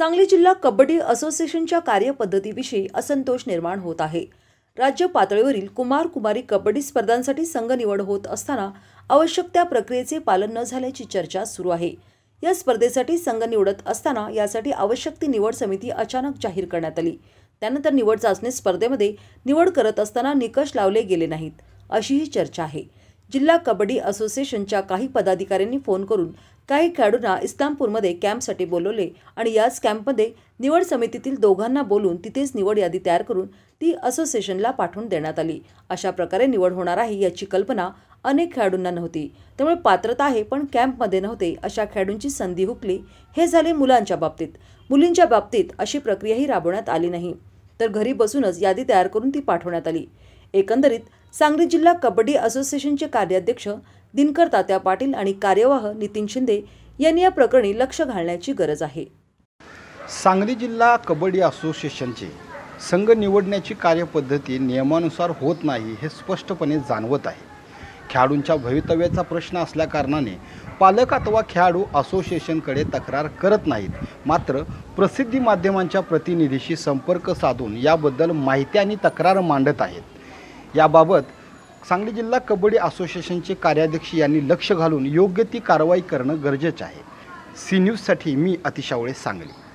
सांगली जिल्हा कबड्डी असोसिएशनच्या कार्यपद्धतीविषयी असंतोष निर्माण होत आहे राज्य पातळीवरील कुमार कुमारी कबड्डी स्पर्धांसाठी संघ निवड होत असताना आवश्यक त्या प्रक्रियेचे पालन न झाल्याची चर्चा सुरू आहे या स्पर्धेसाठी संघ निवडत असताना यासाठी आवश्यक ती निवड समिती अचानक जाहीर करण्यात आली त्यानंतर निवड चाचणी स्पर्धेमध्ये निवड करत असताना निकष लावले गेले नाहीत अशीही चर्चा आहे जिल्हा कबड्डी असोसिएशनच्या काही पदाधिकाऱ्यांनी फोन करून काही खेळाडूंना इस्लामपूरमध्ये कॅम्पसाठी बोलवले आणि याच कॅम्पमध्ये निवड समितीतील दोघांना बोलून तिथेच निवड यादी तयार करून ती असोसिएशनला पाठवून देण्यात आली अशा प्रकारे निवड होणार आहे याची कल्पना अनेक खेळाडूंना नव्हती त्यामुळे पात्रता आहे पण कॅम्पमध्ये नव्हते अशा खेळाडूंची संधी हुकली हे झाले मुलांच्या बाबतीत मुलींच्या बाबतीत अशी प्रक्रियाही राबवण्यात आली नाही तर घरी बसूनच यादी तयार करून ती पाठवण्यात आली एकंदरीत सांगली जिल्हा कबड्डी असोसिएशनचे कार्याध्यक्ष दिनकर तात्या पाटील आणि कार्यवाह नितीन शिंदे यांनी या प्रकरणी लक्ष घालण्याची गरज आहे सांगली जिल्हा कबड्डी असोसिएशनचे संघ निवडण्याची कार्यपद्धती नियमानुसार होत नाही हे स्पष्टपणे जाणवत आहे खेळाडूंच्या भवितव्याचा प्रश्न असल्याकारणाने पालक अथवा खेळाडू असोसिएशनकडे तक्रार करत नाहीत मात्र प्रसिद्धी माध्यमांच्या प्रतिनिधीशी संपर्क साधून याबद्दल माहिती आणि तक्रार मांडत आहेत याबाबत सांगली जिल्हा कबड्डी असोसिएशनचे कार्याध्यक्ष यांनी लक्ष घालून योग्य ती कारवाई करणं गरजेचं आहे सी न्यूजसाठी मी अतिशावळे सांगली